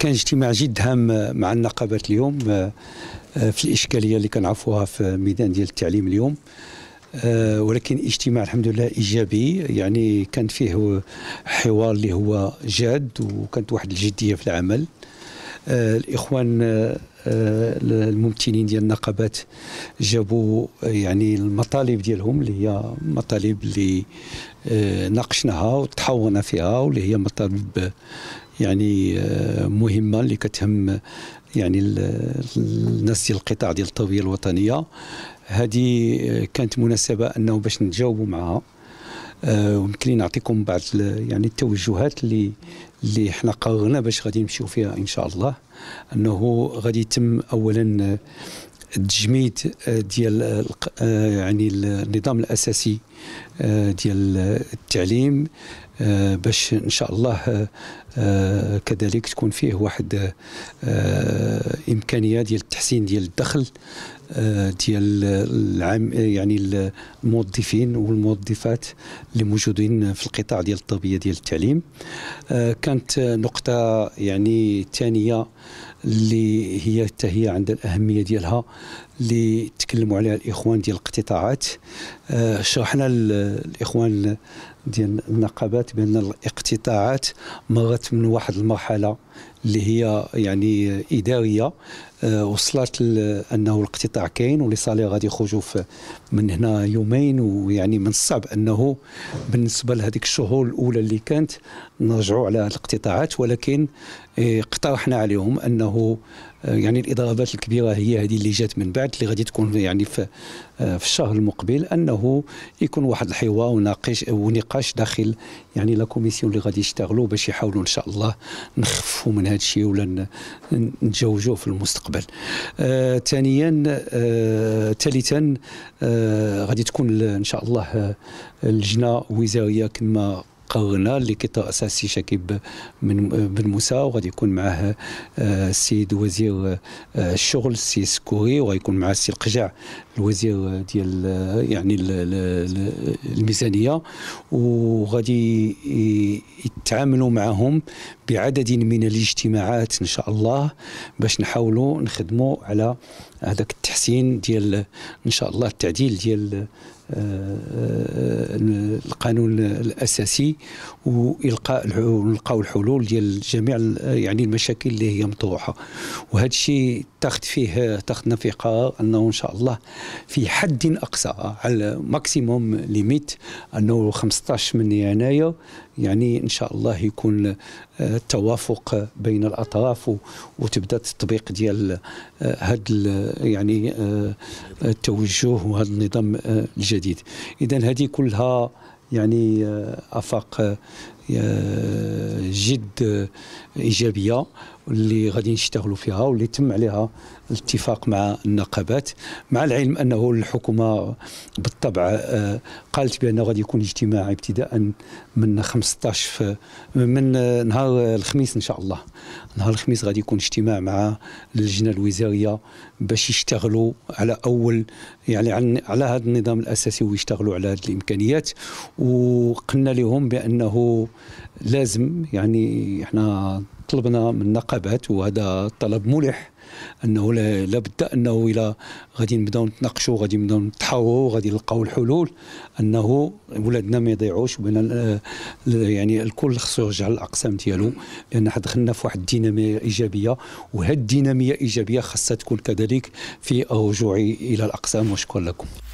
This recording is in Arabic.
كان اجتماع جد هام مع النقابات اليوم آه، آه، في الاشكاليه اللي كنعرفوها في ميدان ديال التعليم اليوم آه، ولكن اجتماع الحمد لله ايجابي يعني كان فيه حوار اللي هو جاد وكانت واحد الجديه في العمل الاخوان الممتنين ديال النقابات جابوا يعني المطالب ديالهم اللي هي مطالب اللي ناقشناها وتحولنا فيها واللي هي مطالب يعني آه، مهمه اللي كتهم يعني الناس ديال القطاع ديال التوعيه الوطنيه هذه آه، كانت مناسبه انه باش نتجاوبوا معها آه، ويمكن لي نعطيكم بعض يعني التوجهات اللي اللي حنا قررنا باش غادي نمشيو فيها ان شاء الله انه غادي يتم اولا آه، التجميد آه، ديال آه، يعني النظام الاساسي ديال التعليم باش ان شاء الله كذلك تكون فيه واحد امكانيه ديال التحسين ديال الدخل ديال العام يعني الموظفين والموظفات اللي موجودين في القطاع ديال الطبيه ديال التعليم كان كانت نقطة يعني ثانية اللي هي حتى هي عندها الأهمية ديالها اللي تكلموا عليها الاخوان ديال القطاعات آه شرحنا الاخوان ديال النقابات بان الاقتطاعات مرت من واحد المرحله اللي هي يعني اداريه آه وصلت انه الاقتطاع كاين ولصالي غادي يخرجوا من هنا يومين ويعني من الصعب انه بالنسبه لهذيك الشهور الاولى اللي كانت نرجعوا على الاقتطاعات ولكن آه، اقترحنا عليهم انه آه، يعني الاضرابات الكبيره هي هذه اللي جات من بعد المبيعات اللي غادي تكون يعني في آه، في الشهر المقبل انه يكون واحد الحوار وناقش ونقاش داخل يعني لا كوميسيون اللي غادي يشتغلوا باش يحاولوا ان شاء الله نخفوا من هذا الشيء ولا نتجاوزوه في المستقبل. آه ثانيا آه ثالثا آه غادي تكون ان شاء الله اللجنه آه، الوزاريه كما قررنا اللي كيترأس السي شكيب بن بن موسى وغادي يكون معاه السيد آه، وزير آه، الشغل السي سكوري وغادي يكون معاه السي القجع الوزير ديال يعني الميزانيه وغادي يتعاملوا معهم بعدد من الاجتماعات ان شاء الله باش نحاولوا نخدموا على هذاك التحسين ديال ان شاء الله التعديل ديال آه، آه، القانون الاساسي والقاء نلقاو الحلول ديال جميع يعني المشاكل اللي هي مطروحه وهذا الشيء تاخذ فيه تاخذنا فيه قرار انه ان شاء الله في حد اقصى على ماكسيموم ليميت انه 15 من يناير يعني ان شاء الله يكون التوافق آه، بين الاطراف وتبدا التطبيق ديال هذا آه، يعني آه، التوجه وهذا النظام الجديد اذا هذه كلها يعني افاق جد ايجابيه اللي غادي نشتغلوا فيها واللي تم عليها الاتفاق مع النقابات مع العلم انه الحكومه بالطبع آه، قالت بانه غادي يكون اجتماع ابتداء من 15 من نهار الخميس ان شاء الله نهار الخميس غادي يكون اجتماع مع اللجنه الوزاريه باش يشتغلوا على اول يعني على هذا النظام الاساسي ويشتغلوا على هذه الامكانيات وقلنا لهم بانه لازم يعني احنا طلبنا من النقابات وهذا طلب ملح انه لابد انه الى غادي نبداو نتناقشوا غادي نبداو نتحاوروا غادي نلقاو الحلول انه ولادنا ما يضيعوش بان يعني الكل خصو يرجع للاقسام ديالو لان دخلنا في واحد الديناميه ايجابيه وهذه الديناميه ايجابيه خاصها تكون كذلك في الرجوع الى الاقسام وشكرا لكم